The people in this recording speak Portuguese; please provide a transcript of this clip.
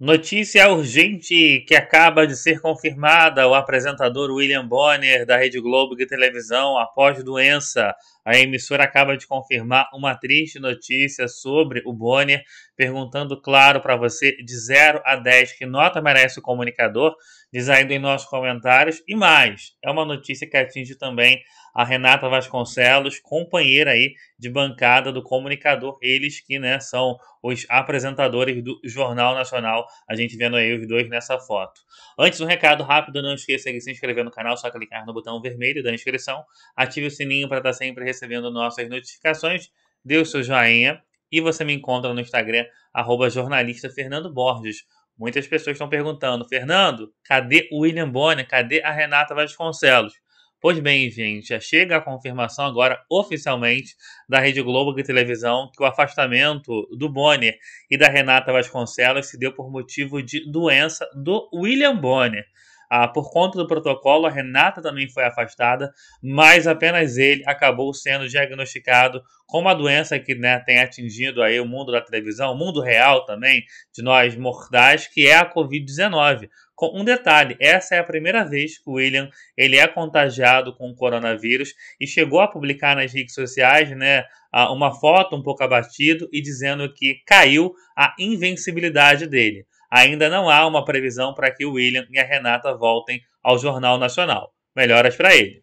Notícia urgente que acaba de ser confirmada: o apresentador William Bonner, da Rede Globo de televisão, após doença. A emissora acaba de confirmar uma triste notícia sobre o Bonner, perguntando, claro, para você de 0 a 10 que nota merece o comunicador, diz ainda em nossos comentários. E mais, é uma notícia que atinge também a Renata Vasconcelos, companheira aí de bancada do comunicador, eles que né, são os apresentadores do Jornal Nacional, a gente vendo aí os dois nessa foto. Antes, um recado rápido, não esqueça de se inscrever no canal, só clicar no botão vermelho da inscrição, ative o sininho para estar tá sempre recebendo nossas notificações, dê o seu joinha, e você me encontra no Instagram, arroba jornalista Fernando Borges. Muitas pessoas estão perguntando, Fernando, cadê o William Bonner? Cadê a Renata Vasconcelos? Pois bem, gente, já chega a confirmação agora oficialmente da Rede Globo de Televisão que o afastamento do Bonner e da Renata Vasconcelos se deu por motivo de doença do William Bonner. Ah, por conta do protocolo, a Renata também foi afastada, mas apenas ele acabou sendo diagnosticado com uma doença que né, tem atingido aí o mundo da televisão, o mundo real também, de nós mortais, que é a Covid-19. Com um detalhe, essa é a primeira vez que o William ele é contagiado com o coronavírus e chegou a publicar nas redes sociais, né, ah, uma foto um pouco abatido e dizendo que caiu a invencibilidade dele ainda não há uma previsão para que o William e a Renata voltem ao Jornal Nacional. Melhoras para ele.